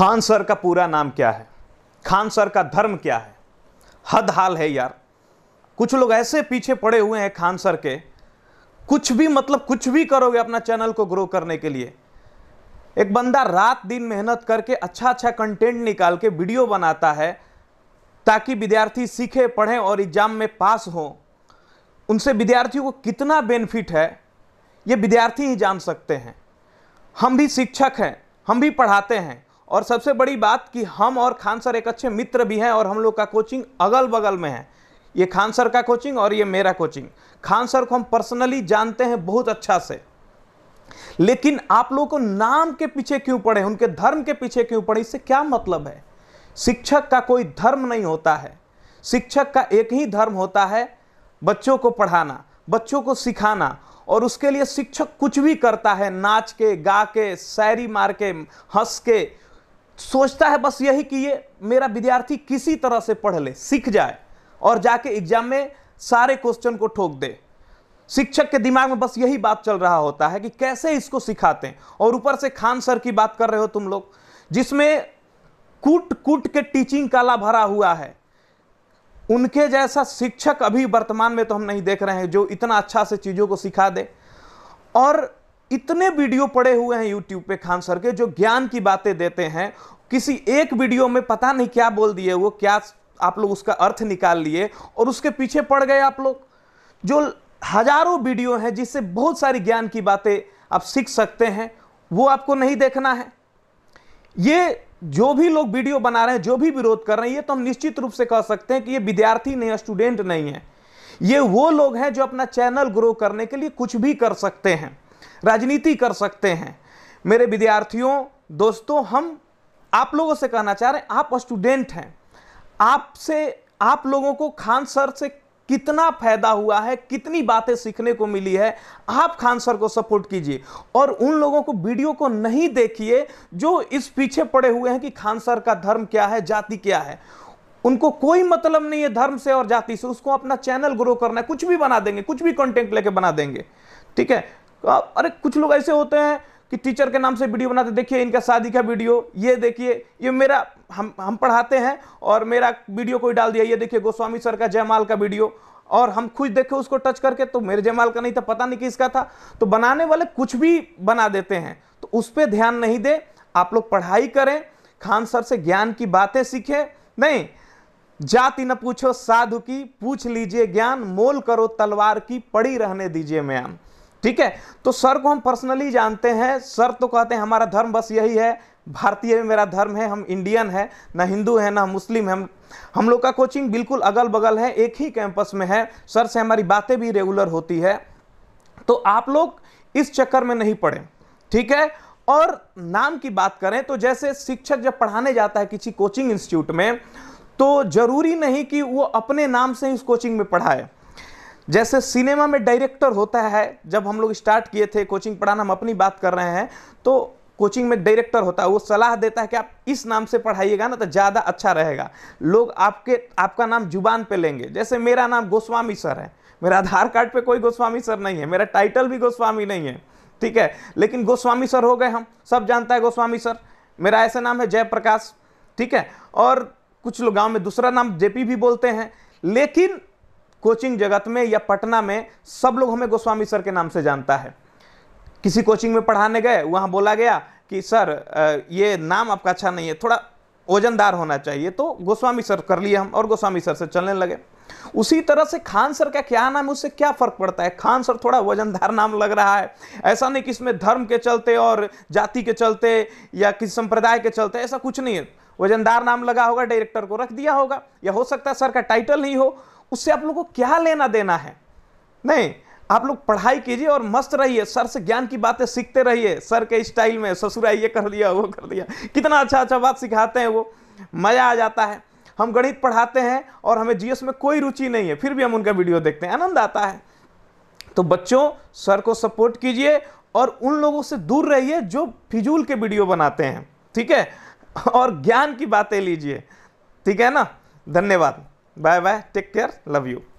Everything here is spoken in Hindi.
खान सर का पूरा नाम क्या है खान सर का धर्म क्या है हद हाल है यार कुछ लोग ऐसे पीछे पड़े हुए हैं खान सर के कुछ भी मतलब कुछ भी करोगे अपना चैनल को ग्रो करने के लिए एक बंदा रात दिन मेहनत करके अच्छा अच्छा कंटेंट निकाल के वीडियो बनाता है ताकि विद्यार्थी सीखे पढ़ें और एग्ज़ाम में पास हो उनसे विद्यार्थियों को कितना बेनिफिट है ये विद्यार्थी ही जान सकते हैं हम भी शिक्षक हैं हम भी पढ़ाते हैं और सबसे बड़ी बात कि हम और खान सर एक अच्छे मित्र भी हैं और हम लोग का कोचिंग अगल बगल में है ये खान सर का कोचिंग और ये मेरा कोचिंग खान सर को हम पर्सनली जानते हैं बहुत अच्छा से लेकिन आप लोगों को नाम के पीछे क्यों पड़े उनके धर्म के पीछे क्यों पड़े इससे क्या मतलब है शिक्षक का कोई धर्म नहीं होता है शिक्षक का एक ही धर्म होता है बच्चों को पढ़ाना बच्चों को सिखाना और उसके लिए शिक्षक कुछ भी करता है नाच के गा के शायरी मार के हंस के सोचता है बस यही कि ये मेरा विद्यार्थी किसी तरह से पढ़ ले सीख जाए और जाके एग्जाम में सारे क्वेश्चन को ठोक दे शिक्षक के दिमाग में बस यही बात चल रहा होता है कि कैसे इसको सिखाते हैं और ऊपर से खान सर की बात कर रहे हो तुम लोग जिसमें कूट कूट के टीचिंग काला भरा हुआ है उनके जैसा शिक्षक अभी वर्तमान में तो हम नहीं देख रहे हैं जो इतना अच्छा से चीज़ों को सिखा दे और इतने वीडियो पड़े हुए हैं यूट्यूब पे खान सर के जो ज्ञान की बातें देते हैं किसी एक वीडियो में पता नहीं क्या बोल दिए वो क्या आप लोग उसका अर्थ निकाल लिए और उसके पीछे पड़ गए आप लोग जो हजारों वीडियो हैं जिससे बहुत सारी ज्ञान की बातें आप सीख सकते हैं वो आपको नहीं देखना है ये जो भी लोग वीडियो बना रहे हैं जो भी विरोध कर रहे हैं ये तो हम निश्चित रूप से कह सकते हैं कि ये विद्यार्थी नहीं स्टूडेंट नहीं है ये वो लोग हैं जो अपना चैनल ग्रो करने के लिए कुछ भी कर सकते हैं राजनीति कर सकते हैं मेरे विद्यार्थियों दोस्तों हम आप लोगों से कहना चाह रहे हैं आप स्टूडेंट हैं आपसे आप लोगों को खान सर से कितना फायदा हुआ है कितनी बातें सीखने को मिली है आप खान सर को सपोर्ट कीजिए और उन लोगों को वीडियो को नहीं देखिए जो इस पीछे पड़े हुए हैं कि खान सर का धर्म क्या है जाति क्या है उनको कोई मतलब नहीं है धर्म से और जाति से उसको अपना चैनल ग्रो करना है कुछ भी बना देंगे कुछ भी कंटेंट लेके बना देंगे ठीक है तो अरे कुछ लोग ऐसे होते हैं कि टीचर के नाम से वीडियो बनाते देखिए इनका शादी का वीडियो ये देखिए ये मेरा हम हम पढ़ाते हैं और मेरा वीडियो कोई डाल दिया ये देखिए गोस्वामी सर का जयमाल का वीडियो और हम खुद देखे उसको टच करके तो मेरे जयमाल का नहीं था पता नहीं किसका था तो बनाने वाले कुछ भी बना देते हैं तो उस पर ध्यान नहीं दें आप लोग पढ़ाई करें खान सर से ज्ञान की बातें सीखें नहीं जाति न पूछो साधु की पूछ लीजिए ज्ञान मोल करो तलवार की पड़ी रहने दीजिए मैम ठीक है तो सर को हम पर्सनली जानते हैं सर तो कहते हैं हमारा धर्म बस यही है भारतीय मेरा धर्म है हम इंडियन है ना हिंदू है ना मुस्लिम है हम हम लोग का कोचिंग बिल्कुल अगल बगल है एक ही कैंपस में है सर से हमारी बातें भी रेगुलर होती है तो आप लोग इस चक्कर में नहीं पड़ें ठीक है और नाम की बात करें तो जैसे शिक्षक जब पढ़ाने जाता है किसी कोचिंग इंस्टीट्यूट में तो जरूरी नहीं कि वो अपने नाम से इस कोचिंग में पढ़ाए जैसे सिनेमा में डायरेक्टर होता है जब हम लोग स्टार्ट किए थे कोचिंग पढ़ाना हम अपनी बात कर रहे हैं तो कोचिंग में डायरेक्टर होता है वो सलाह देता है कि आप इस नाम से पढ़ाइएगा ना तो ज़्यादा अच्छा रहेगा लोग आपके आपका नाम जुबान पे लेंगे जैसे मेरा नाम गोस्वामी सर है मेरा आधार कार्ड पे कोई गोस्वामी सर नहीं है मेरा टाइटल भी गोस्वामी नहीं है ठीक है लेकिन गोस्वामी सर हो गए हम सब जानता है गोस्वामी सर मेरा ऐसा नाम है जयप्रकाश ठीक है और कुछ लोग गाँव में दूसरा नाम जे भी बोलते हैं लेकिन कोचिंग जगत में या पटना में सब लोग हमें गोस्वामी सर के नाम से जानता है किसी कोचिंग में पढ़ाने गए वहाँ बोला गया कि सर ये नाम आपका अच्छा नहीं है थोड़ा वजनदार होना चाहिए तो गोस्वामी सर कर लिए हम और गोस्वामी सर से चलने लगे उसी तरह से खान सर का क्या नाम है उससे क्या फर्क पड़ता है खान सर थोड़ा वजनदार नाम लग रहा है ऐसा नहीं कि इसमें धर्म के चलते और जाति के चलते या किसी संप्रदाय के चलते ऐसा कुछ नहीं है वजनदार नाम लगा होगा डायरेक्टर को रख दिया होगा या हो सकता है सर का टाइटल नहीं हो उससे आप लोग को क्या लेना देना है नहीं आप लोग पढ़ाई कीजिए और मस्त रहिए सर से ज्ञान की बातें सीखते रहिए सर के स्टाइल में ससुरा ये कर लिया वो कर दिया कितना अच्छा अच्छा बात सिखाते हैं वो मज़ा आ जाता है हम गणित पढ़ाते हैं और हमें जीएस में कोई रुचि नहीं है फिर भी हम उनका वीडियो देखते हैं आनंद आता है तो बच्चों सर को सपोर्ट कीजिए और उन लोगों से दूर रहिए जो फिजूल के वीडियो बनाते हैं ठीक है और ज्ञान की बातें लीजिए ठीक है ना धन्यवाद Bye bye. Take care. Love you.